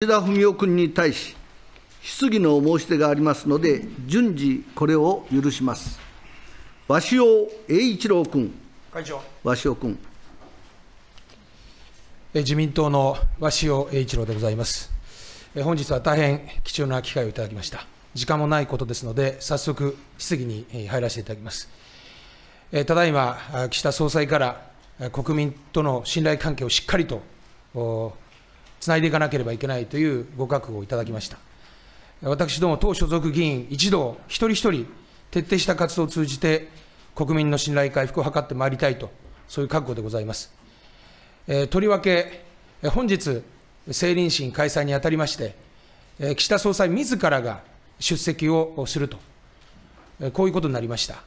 岸田文雄君に対し、質疑の申し出がありますので、順次、これを許します。鷲尾栄一郎君。会長。鷲尾君。自民党の鷲尾栄一郎でございます。本日は大変貴重な機会をいただきました。時間もないことですので、早速、質疑に入らせていただきます。ただいま、岸田総裁から国民との信頼関係をしっかりとつないでいかなければいけないというご覚悟をいただきました。私ども党所属議員一同、一人一人、徹底した活動を通じて、国民の信頼回復を図ってまいりたいと、そういう覚悟でございます。えー、とりわけ、本日、政倫審開催にあたりまして、え岸田総裁自らが出席をすると、えこういうことになりました。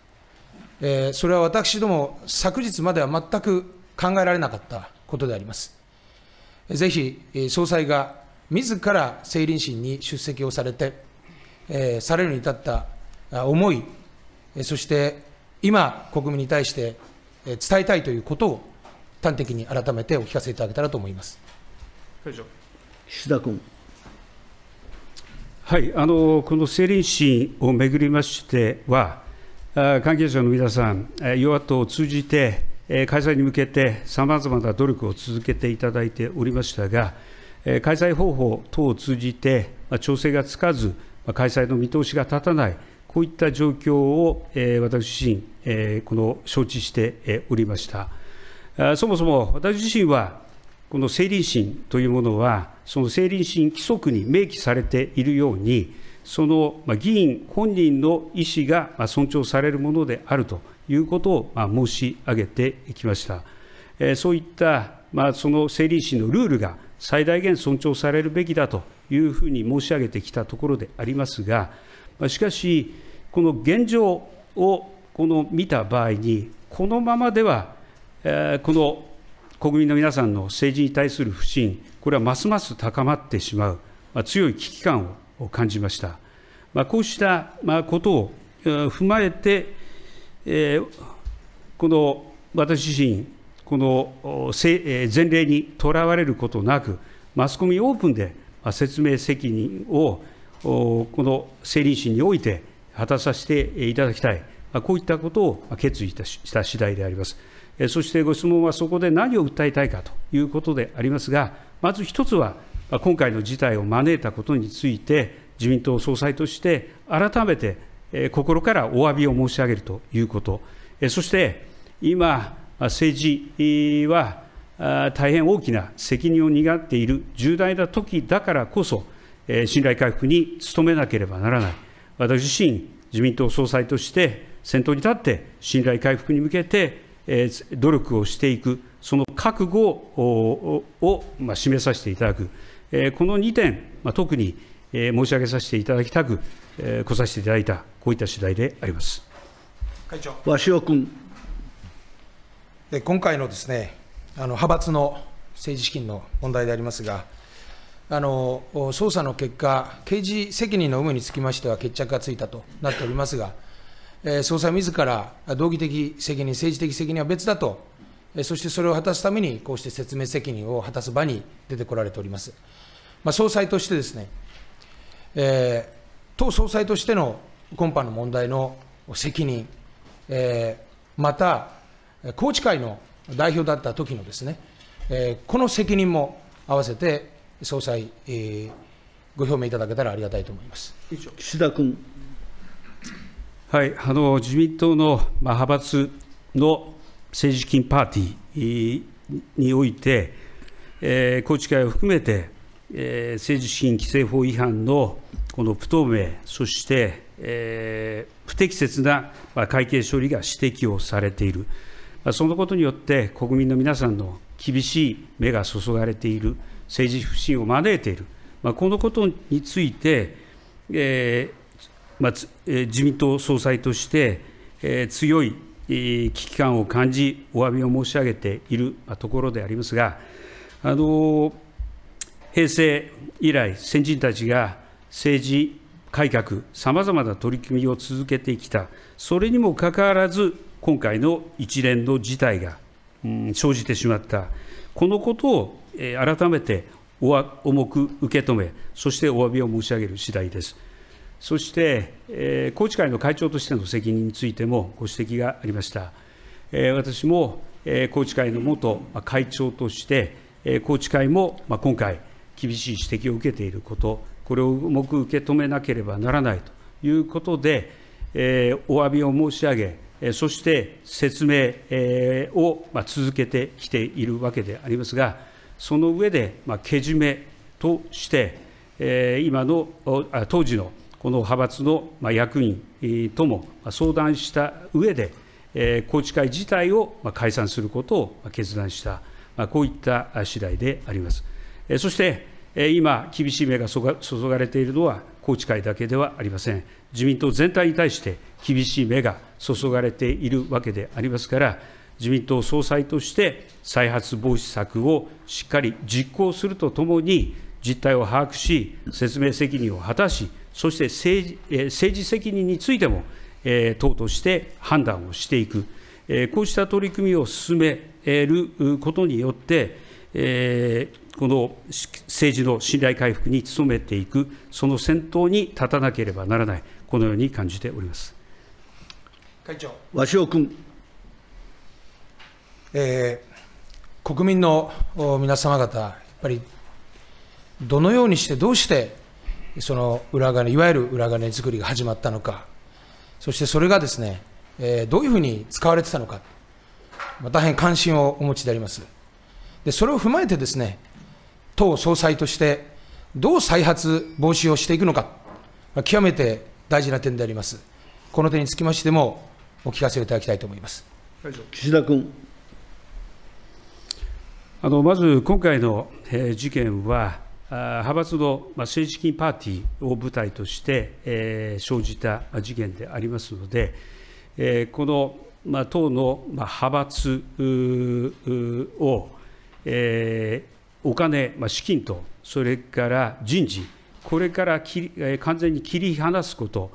えそれは私ども、昨日までは全く考えられなかったことであります。ぜひ、総裁が自ら政倫審に出席をされて、えー、されるに至った思い、そして今、国民に対して伝えたいということを端的に改めてお聞かせいただけたらと思います岸田君。はい、あのこの政倫審をめぐりましては、関係者の皆さん、与野党を通じて、開催に向けてさまざまな努力を続けていただいておりましたが、開催方法等を通じて、調整がつかず、開催の見通しが立たない、こういった状況を私自身、この承知しておりました。そもそも私自身は、この成林審というものは、その成林審規則に明記されているように、その議員本人の意思が尊重されるものであるということを申し上げてきました。そういったその整理審のルールが最大限尊重されるべきだというふうに申し上げてきたところでありますが、しかし、この現状をこの見た場合に、このままでは、この国民の皆さんの政治に対する不信、これはますます高まってしまう、強い危機感を感じました。こうしたことを踏まえて、この私自身、この前例にとらわれることなく、マスコミオープンで説明責任をこの政倫審において果たさせていただきたい、こういったことを決意した次第であります。そしてご質問はそこで何を訴えたいかということでありますが、まず一つは、今回の事態を招いたことについて、自民党総裁として改めて心からお詫びを申し上げるということ、そして今、政治は大変大きな責任を担っている重大な時だからこそ、信頼回復に努めなければならない、私自身、自民党総裁として先頭に立って、信頼回復に向けて努力をしていく、その覚悟を示させていただく、この2点、特に申し上げさせていただきたく、来させていただいたこういった次第であります。会長鷲尾君で今回のですねあの派閥の政治資金の問題でありますが、あの捜査の結果、刑事責任の有無につきましては決着がついたとなっておりますが、えー、総自ら道義的責任、政治的責任は別だと、えそしてそれを果たすために、こうして説明責任を果たす場に出てこられております。まあ、総裁としてですね、えー、党総裁としての今般の問題の責任、えー、また、宏池会の代表だった時のですね、えー、この責任も合わせて総裁、えー、ご表明いただけたらありがたいと思います岸田君。はい、あの自民党の、まあ、派閥の政治資金パーティーにおいて、宏、えー、池会を含めて、えー、政治資金規正法違反のこの不透明、そして、えー、不適切な会計処理が指摘をされている、そのことによって国民の皆さんの厳しい目が注がれている、政治不信を招いている、まあ、このことについて、えーまあ、自民党総裁として、えー、強い危機感を感じ、お詫びを申し上げているところでありますが、あのー、平成以来、先人たちが政治改革、さまざまな取り組みを続けてきた、それにもかかわらず、今回の一連の事態が、うん、生じてしまった、このことを、えー、改めて重く受け止め、そしてお詫びを申し上げる次第です。そして、えー、宏池会の会長としての責任についてもご指摘がありました。えー、私も、えー、宏池会の元会長として、えー、宏池会も、まあ、今回、厳しい指摘を受けていること、これを重く受け止めなければならないということで、えー、お詫びを申し上げ、そして説明、えを、ま続けてきているわけでありますが、その上で、まけじめとして、え今の当時のこの派閥の役員とも相談した上で、宏池会自体を解散することを決断した、こういった次第であります。そして、今、厳しい目が注がれているのは、宏池会だけではありません。自民党全体に対して厳しい目が注がれているわけでありますから、自民党総裁として再発防止策をしっかり実行するとともに、実態を把握し、説明責任を果たし、そして政治政治責任についても、党として判断をしていく、こうした取り組みを進めることによって、この政治の信頼回復に努めていく、その先頭に立たなければならない、このように感じております会長鷲尾君、えー、国民の皆様方、やっぱりどのようにして、どうして、その裏金、いわゆる裏金作りが始まったのか、そしてそれがですね、えー、どういうふうに使われてたのか、まあ、大変関心をお持ちであります。でそれを踏まえてですね、党総裁としてどう再発防止をしていくのか、極めて大事な点であります。この点につきましても、お聞かせいただきたいと思います。岸田君。あのまず今回の、えー、事件は、派閥の政治資金パーティーを舞台として、え生じた事件でありますので、えこの、まあ、党の、まあ、派閥を、お金、資金と、それから人事、これから完全に切り離すこと、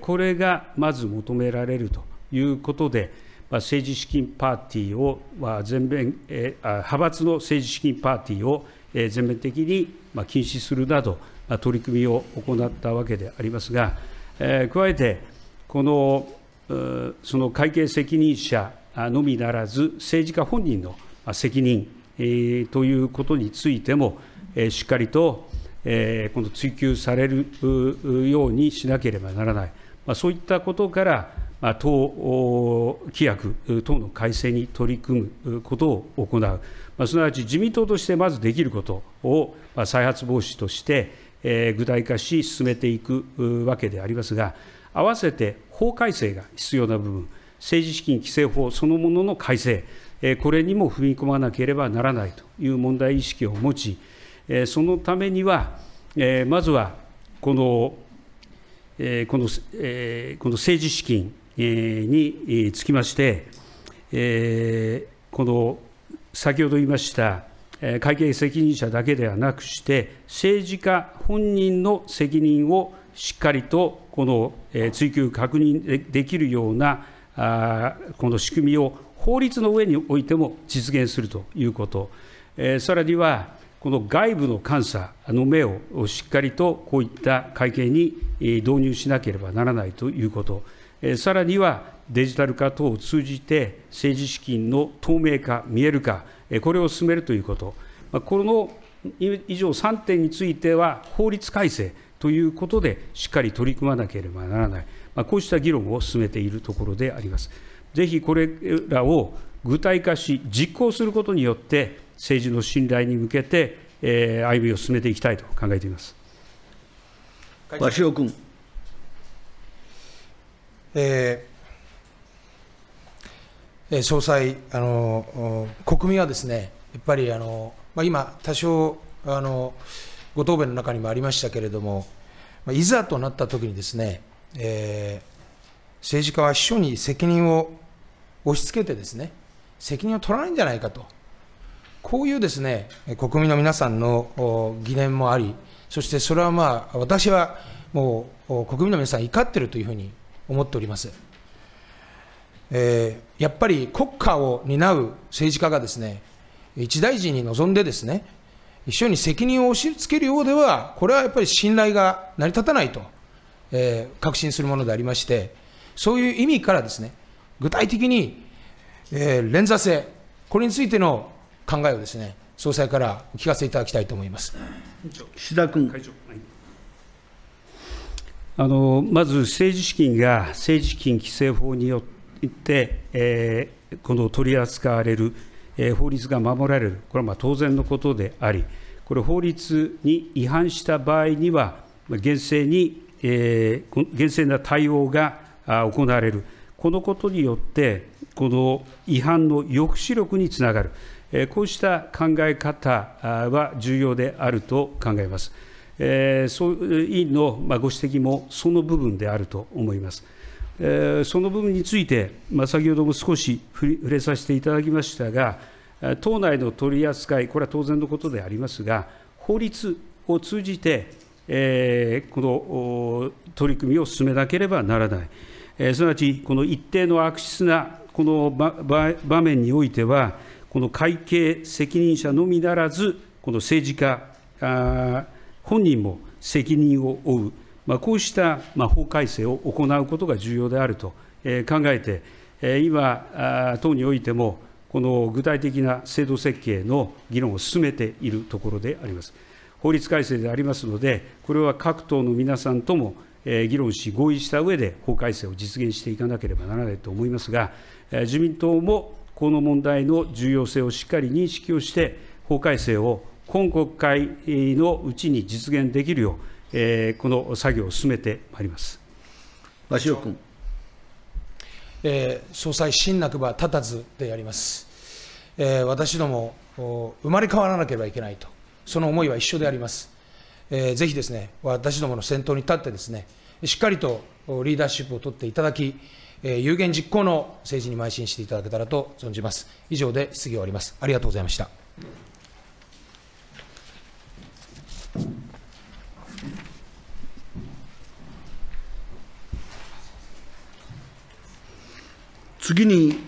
これがまず求められるということで、政治資金パーティーを全面、派閥の政治資金パーティーを全面的に禁止するなど、取り組みを行ったわけでありますが、加えて、このその会計責任者のみならず、政治家本人の責任、えー、ということについても、えー、しっかりと、えー、この追及されるようにしなければならない、まあ、そういったことから、まあ、党規約等の改正に取り組むことを行う、まあ、すなわち自民党としてまずできることを、まあ、再発防止として、えー、具体化し進めていくわけでありますが、合わせて法改正が必要な部分、政治資金規正法そのものの改正、これにも踏み込まなければならないという問題意識を持ち、そのためには、まずはこのこのこの政治資金につきまして、この先ほど言いました会計責任者だけではなくして、政治家本人の責任をしっかりとこの追及、確認できるようなこの仕組みを法律の上においても実現するということ、さらにはこの外部の監査の目をしっかりとこういった会計に導入しなければならないということ、さらにはデジタル化等を通じて政治資金の透明化、見える化、これを進めるということ、この以上3点については法律改正ということでしっかり取り組まなければならない。こうした議論を進めているところであります。ぜひこれらを具体化し、実行することによって、政治の信頼に向けて、えー、歩みを進めていきたいと考えています鷲尾君、えー、総裁あの、国民はですね、やっぱりあの、まあ、今、多少あの、ご答弁の中にもありましたけれども、いざとなったときにですね、えー、政治家は秘書に責任を押し付けてですね、責任を取らないんじゃないかと、こういうですね、国民の皆さんの疑念もあり、そしてそれはまあ、私はもう国民の皆さん怒ってるというふうに思っております。えー、やっぱり国家を担う政治家がですね、一大事に臨んでですね、一緒に責任を押し付けるようでは、これはやっぱり信頼が成り立たないと。えー、確信するものでありまして、そういう意味からですね、具体的に、えー、連座性、これについての考えをですね、総裁からお聞かせいただきたいと思います。岸田君。会長あのまず政治資金が政治資金規正法によって、えー、この取り扱われる、えー、法律が守られる、これはまあ当然のことであり、これ、法律に違反した場合には、厳正に厳正な対応が行われる、このことによって、この違反の抑止力につながる、こうした考え方は重要であると考えます。委員のご指摘もその部分であると思います。その部分について、先ほども少し触れさせていただきましたが、党内の取り扱い、これは当然のことでありますが、法律を通じて、この取り組みを進めなければならない、すなわち、この一定の悪質なこの場面においては、この会計責任者のみならず、この政治家本人も責任を負う、まあ、こうした法改正を行うことが重要であると考えて、今、党においても、この具体的な制度設計の議論を進めているところであります。法律改正でありますので、これは各党の皆さんとも議論し、合意した上で法改正を実現していかなければならないと思いますが、自民党もこの問題の重要性をしっかり認識をして、法改正を今国会のうちに実現できるよう、この作業を進めてまいります。鷲尾君。えー、詳細、新なくば立たずであります。えー、私ども、生まれ変わらなければいけないとその思いは一緒であります。えー、ぜひですね、私どもの先頭に立ってですね、しっかりとリーダーシップを取っていただき、えー、有言実行の政治に邁進していただけたらと存じます。以上で質疑を終わります。ありがとうございました。次に